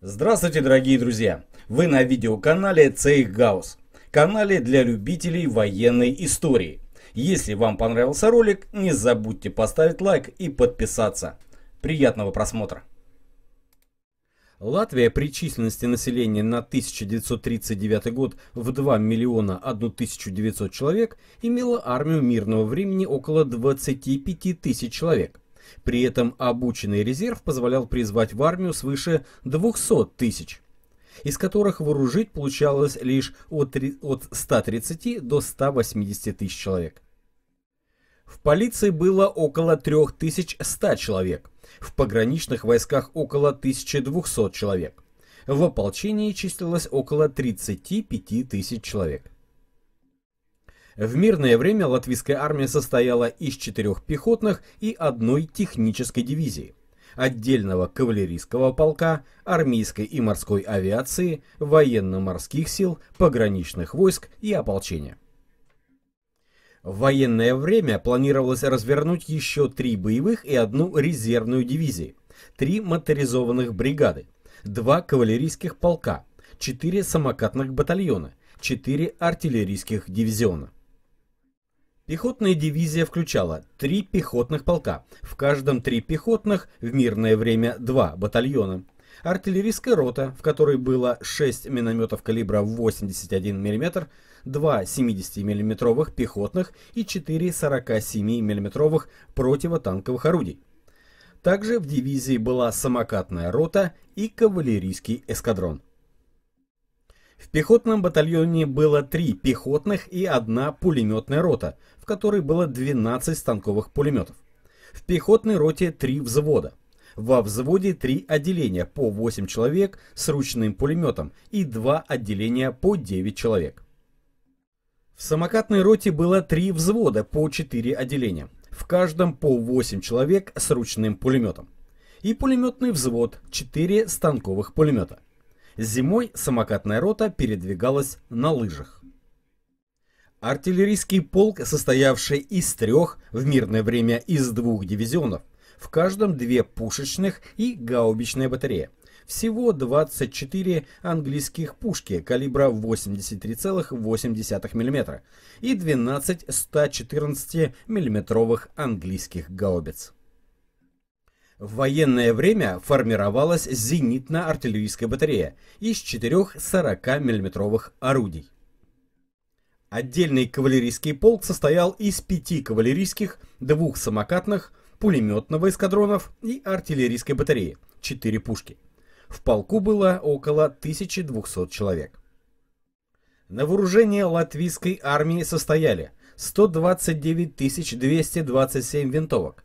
Здравствуйте, дорогие друзья! Вы на видеоканале Цейх Гаус, канале для любителей военной истории. Если вам понравился ролик, не забудьте поставить лайк и подписаться. Приятного просмотра! Латвия при численности населения на 1939 год в 2 миллиона 1900 человек имела армию мирного времени около 25 тысяч человек – при этом обученный резерв позволял призвать в армию свыше 200 тысяч, из которых вооружить получалось лишь от, от 130 до 180 тысяч человек. В полиции было около 3100 человек, в пограничных войсках около 1200 человек. В ополчении числилось около 35 тысяч человек. В мирное время латвийская армия состояла из четырех пехотных и одной технической дивизии, отдельного кавалерийского полка, армейской и морской авиации, военно-морских сил, пограничных войск и ополчения. В военное время планировалось развернуть еще три боевых и одну резервную дивизии, три моторизованных бригады, два кавалерийских полка, четыре самокатных батальона, четыре артиллерийских дивизиона. Пехотная дивизия включала три пехотных полка, в каждом три пехотных, в мирное время два батальона. Артиллерийская рота, в которой было 6 минометов калибра 81 мм, 2 70 миллиметровых пехотных и 4 47 миллиметровых противотанковых орудий. Также в дивизии была самокатная рота и кавалерийский эскадрон. В пехотном батальоне было три пехотных и одна пулеметная рота, в которой было 12 станковых пулеметов. В пехотной роте три взвода. Во взводе три отделения по 8 человек с ручным пулеметом и два отделения по 9 человек. В самокатной роте было три взвода по 4 отделения, в каждом по 8 человек с ручным пулеметом. И пулеметный взвод 4 станковых пулемета. Зимой самокатная рота передвигалась на лыжах. Артиллерийский полк, состоявший из трех, в мирное время из двух дивизионов, в каждом две пушечных и гаубичная батарея. Всего 24 английских пушки калибра 83,8 мм и 12 114 миллиметровых английских гаубиц. В военное время формировалась зенитно-артиллерийская батарея из четырех 40 миллиметровых орудий. Отдельный кавалерийский полк состоял из пяти кавалерийских, двух самокатных, пулеметного эскадронов и артиллерийской батареи, четыре пушки. В полку было около 1200 человек. На вооружение латвийской армии состояли 129 227 винтовок,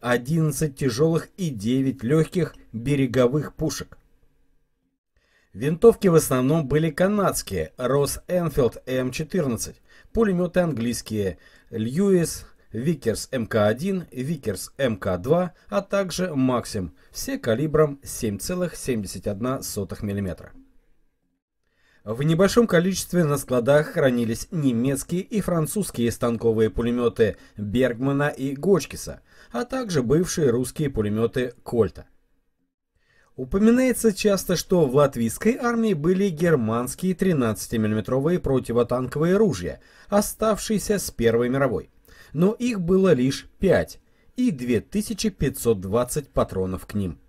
11 тяжелых и 9 легких береговых пушек. Винтовки в основном были канадские, Рос Энфилд М14, пулеметы английские, Льюис, Викерс МК-1, Викерс МК-2, а также Максим, все калибром 7,71 мм. В небольшом количестве на складах хранились немецкие и французские станковые пулеметы Бергмана и Гочкиса, а также бывшие русские пулеметы Кольта. Упоминается часто, что в латвийской армии были германские 13-мм противотанковые ружья, оставшиеся с Первой мировой. Но их было лишь 5 и 2520 патронов к ним.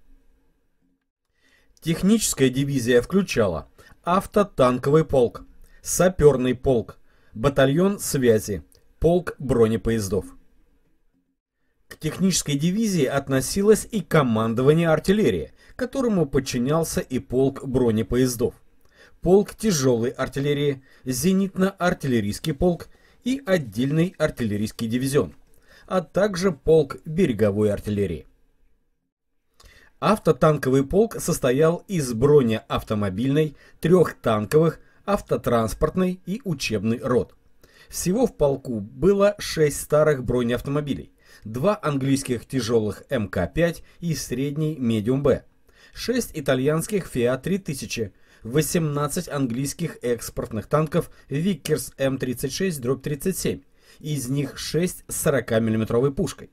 Техническая дивизия включала автотанковый полк, саперный полк, батальон связи, полк бронепоездов. К технической дивизии относилось и командование артиллерии, которому подчинялся и полк бронепоездов, полк тяжелой артиллерии, зенитно-артиллерийский полк и отдельный артиллерийский дивизион, а также полк береговой артиллерии. Автотанковый полк состоял из бронеавтомобильной, трех танковых, автотранспортной и учебный рот. Всего в полку было шесть старых бронеавтомобилей, два английских тяжелых МК-5 и средний Медиум-Б, шесть итальянских Fiat 3000, 18 английских экспортных танков Vickers М36-37, из них 6 с 40 миллиметровой пушкой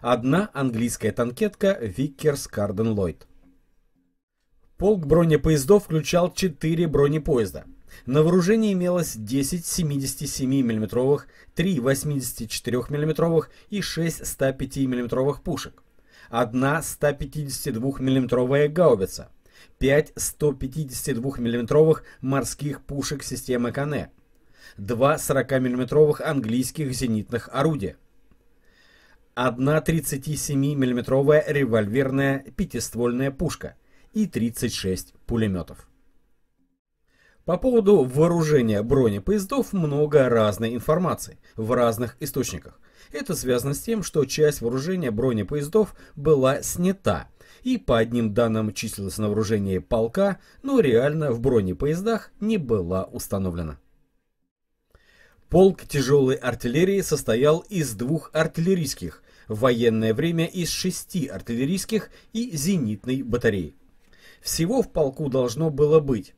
одна английская танкетка Виккерс Карден Lloyd. Полк бронепоездов включал 4 бронепоезда. На вооружении имелось 10 77 мм, 3 84 мм и 6 105 мм пушек, одна 152 мм гаубица, 5 152 мм морских пушек системы Кане, два 40 мм английских зенитных орудия, одна 37-миллиметровая револьверная пятиствольная пушка и 36 пулеметов. По поводу вооружения бронепоездов много разной информации в разных источниках. Это связано с тем, что часть вооружения бронепоездов была снята, и по одним данным числилось на вооружении полка, но реально в бронепоездах не была установлена. Полк тяжелой артиллерии состоял из двух артиллерийских, в военное время из шести артиллерийских и зенитной батареи. Всего в полку должно было быть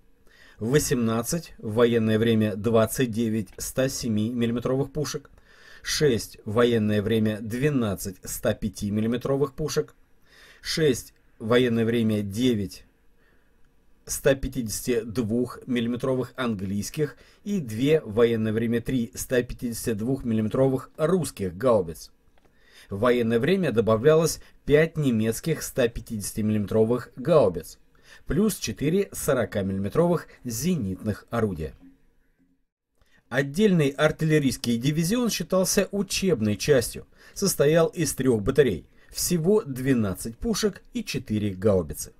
18, в военное время 29 107 мм пушек, 6 в военное время 12 105 мм пушек, 6 в военное время 9 152 миллиметровых английских и две в военное время 3 152 миллиметровых русских гаубиц. В военное время добавлялось 5 немецких 150 миллиметровых гаубиц, плюс 4 40 миллиметровых зенитных орудия. Отдельный артиллерийский дивизион считался учебной частью, состоял из трех батарей, всего 12 пушек и 4 гаубицы.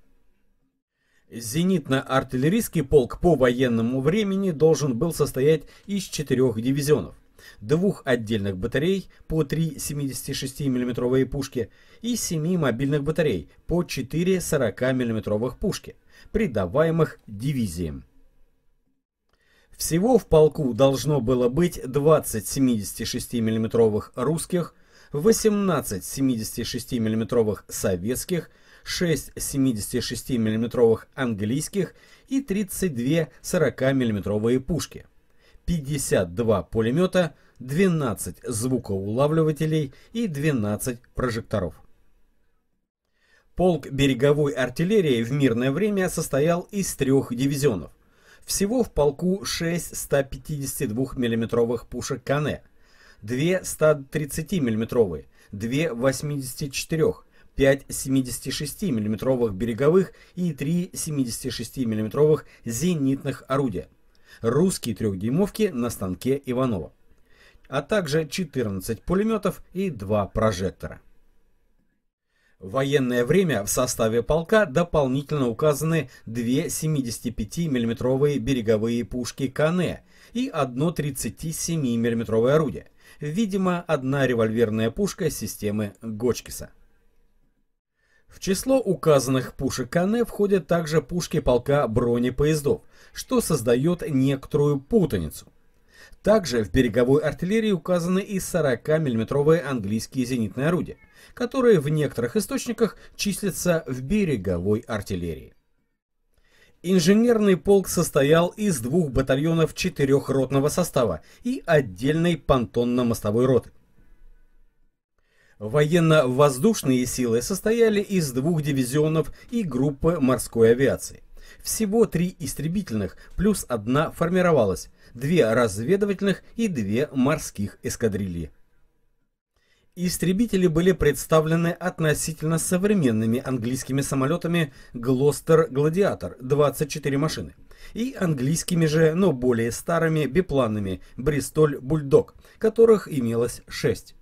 Зенитно-артиллерийский полк по военному времени должен был состоять из четырех дивизионов, двух отдельных батарей по три 76 миллиметровые пушки и семи мобильных батарей по четыре 40 миллиметровых пушки, придаваемых дивизиям. Всего в полку должно было быть 20 76 миллиметровых русских, 18 76 миллиметровых советских 6 76 миллиметровых английских и 32 40 миллиметровые пушки, 52 пулемета, 12 звукоулавливателей и 12 прожекторов. Полк береговой артиллерии в мирное время состоял из трех дивизионов. Всего в полку 6 152 миллиметровых пушек Кане, 2 130 миллиметровые, 2 84 5 76 миллиметровых береговых и 3 76 миллиметровых зенитных орудия, русские трехдюймовки на станке Иванова, а также 14 пулеметов и 2 прожектора. В военное время в составе полка дополнительно указаны две 75 миллиметровые береговые пушки «Кане» и одно 37 миллиметровое орудие, видимо, одна револьверная пушка системы Гочкиса. В число указанных пушек Кане входят также пушки полка бронепоездов, что создает некоторую путаницу. Также в береговой артиллерии указаны и 40-мм английские зенитные орудия, которые в некоторых источниках числятся в береговой артиллерии. Инженерный полк состоял из двух батальонов четырехротного состава и отдельной понтонно-мостовой роты. Военно-воздушные силы состояли из двух дивизионов и группы морской авиации. Всего три истребительных, плюс одна формировалась, две разведывательных и две морских эскадрильи. Истребители были представлены относительно современными английскими самолетами Gloster Gladiator 24 машины и английскими же, но более старыми бипланами Bristol Bulldog, которых имелось 6.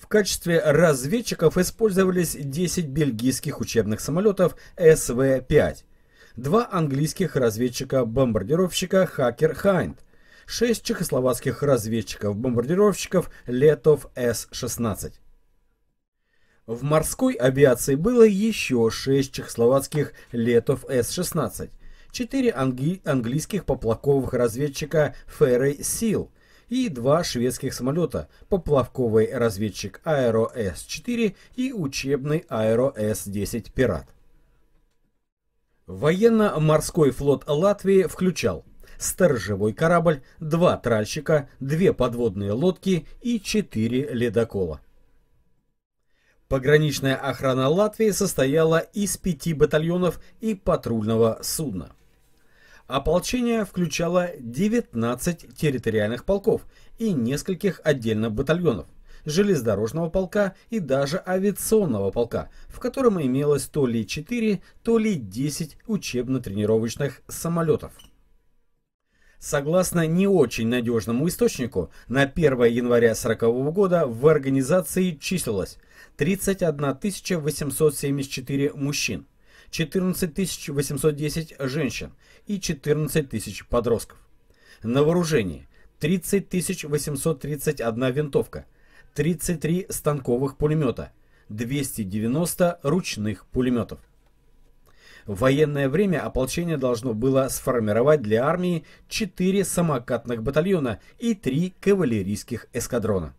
В качестве разведчиков использовались 10 бельгийских учебных самолетов СВ-5, два английских разведчика-бомбардировщика «Хакер Хайнд», шесть чехословацких разведчиков-бомбардировщиков «Летов С-16». В морской авиации было еще шесть чехословацких «Летов С-16», четыре англи- английских поплавковых разведчика «Феррей Сил», и два шведских самолета – поплавковый разведчик Аэро С-4 и учебный Аэро С-10 «Пират». Военно-морской флот Латвии включал сторожевой корабль, два тральщика, две подводные лодки и четыре ледокола. Пограничная охрана Латвии состояла из пяти батальонов и патрульного судна. Ополчение включало 19 территориальных полков и нескольких отдельных батальонов, железнодорожного полка и даже авиационного полка, в котором имелось то ли 4, то ли 10 учебно-тренировочных самолетов. Согласно не очень надежному источнику, на 1 января 1940 года в организации числилось 31 874 мужчин, 14 810 женщин и 14 тысяч подростков. На вооружении 30 831 винтовка, 33 станковых пулемета, 290 ручных пулеметов. В военное время ополчение должно было сформировать для армии 4 самокатных батальона и 3 кавалерийских эскадрона.